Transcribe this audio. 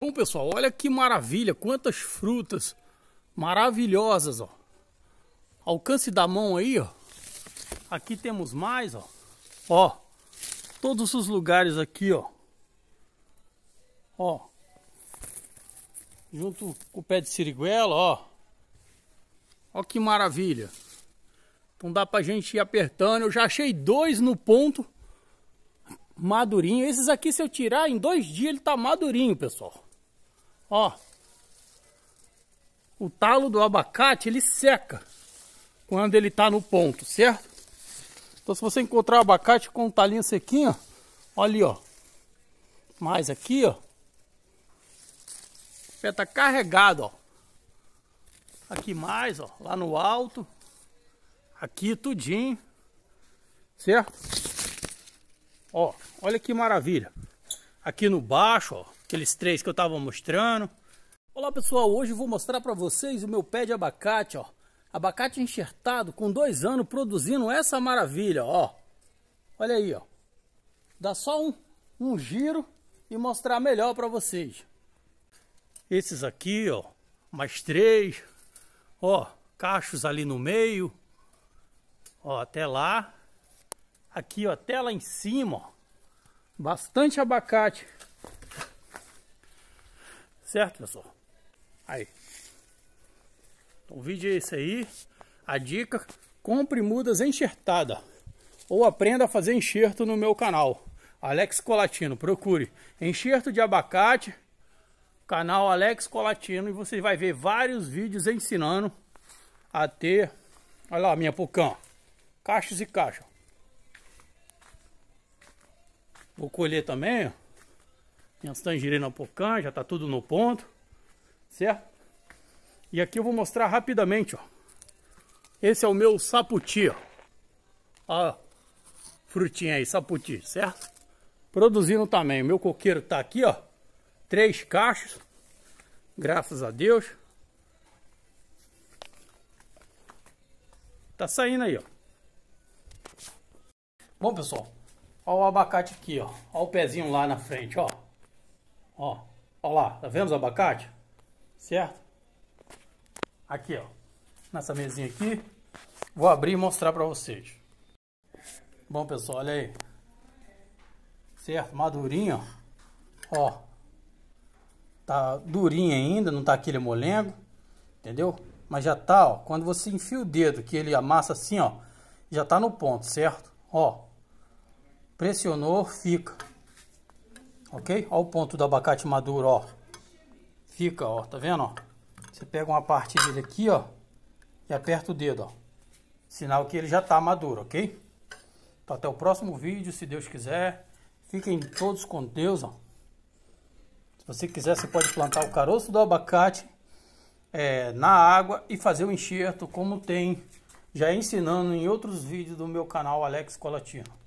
Bom pessoal, olha que maravilha, quantas frutas maravilhosas, ó. Alcance da mão aí, ó. Aqui temos mais, ó. Ó, todos os lugares aqui, ó. Ó. Junto com o pé de siriguela, ó. Ó que maravilha. Então dá pra gente ir apertando. Eu já achei dois no ponto madurinho. Esses aqui se eu tirar em dois dias ele tá madurinho, pessoal. Ó. O talo do abacate, ele seca quando ele tá no ponto, certo? Então se você encontrar abacate com um talinho sequinho, ó, ali, ó. Mais aqui, ó. O pé tá carregado, ó. Aqui mais, ó. Lá no alto. Aqui tudinho. Certo? Ó, olha que maravilha. Aqui no baixo, ó. Aqueles três que eu estava mostrando. Olá pessoal, hoje eu vou mostrar para vocês o meu pé de abacate, ó. Abacate enxertado com dois anos produzindo essa maravilha, ó. Olha aí, ó. Dá só um, um giro e mostrar melhor para vocês. Esses aqui, ó. Mais três. Ó, cachos ali no meio. Ó, até lá. Aqui, ó, até lá em cima, ó. Bastante abacate. Certo, pessoal? Aí. Então, o vídeo é esse aí. A dica, compre mudas enxertada. Ou aprenda a fazer enxerto no meu canal. Alex Colatino, procure. Enxerto de abacate, canal Alex Colatino. E você vai ver vários vídeos ensinando a ter... Olha lá minha pucã. Caixas e caixa. Vou colher também, ó. Pensando em girei já tá tudo no ponto, certo? E aqui eu vou mostrar rapidamente, ó. Esse é o meu saputi, ó. Ó, frutinha aí, saputi, certo? Produzindo também. O meu coqueiro tá aqui, ó. Três cachos. Graças a Deus. Tá saindo aí, ó. Bom, pessoal, ó o abacate aqui, ó. Ó o pezinho lá na frente, ó. Ó, ó lá, tá vendo os abacate? Certo? Aqui, ó. Nessa mesinha aqui. Vou abrir e mostrar pra vocês. Bom, pessoal, olha aí. Certo? Madurinho, ó. Ó. Tá durinho ainda, não tá aquele molengo. Entendeu? Mas já tá, ó. Quando você enfia o dedo, que ele amassa assim, ó. Já tá no ponto, certo? Ó. Pressionou, fica ok? Olha o ponto do abacate maduro, ó. Fica, ó, tá vendo, ó? Você pega uma parte dele aqui, ó, e aperta o dedo, ó. Sinal que ele já tá maduro, ok? Então até o próximo vídeo, se Deus quiser. Fiquem todos com Deus, ó. Se você quiser, você pode plantar o caroço do abacate é, na água e fazer o enxerto, como tem já ensinando em outros vídeos do meu canal Alex Colatino.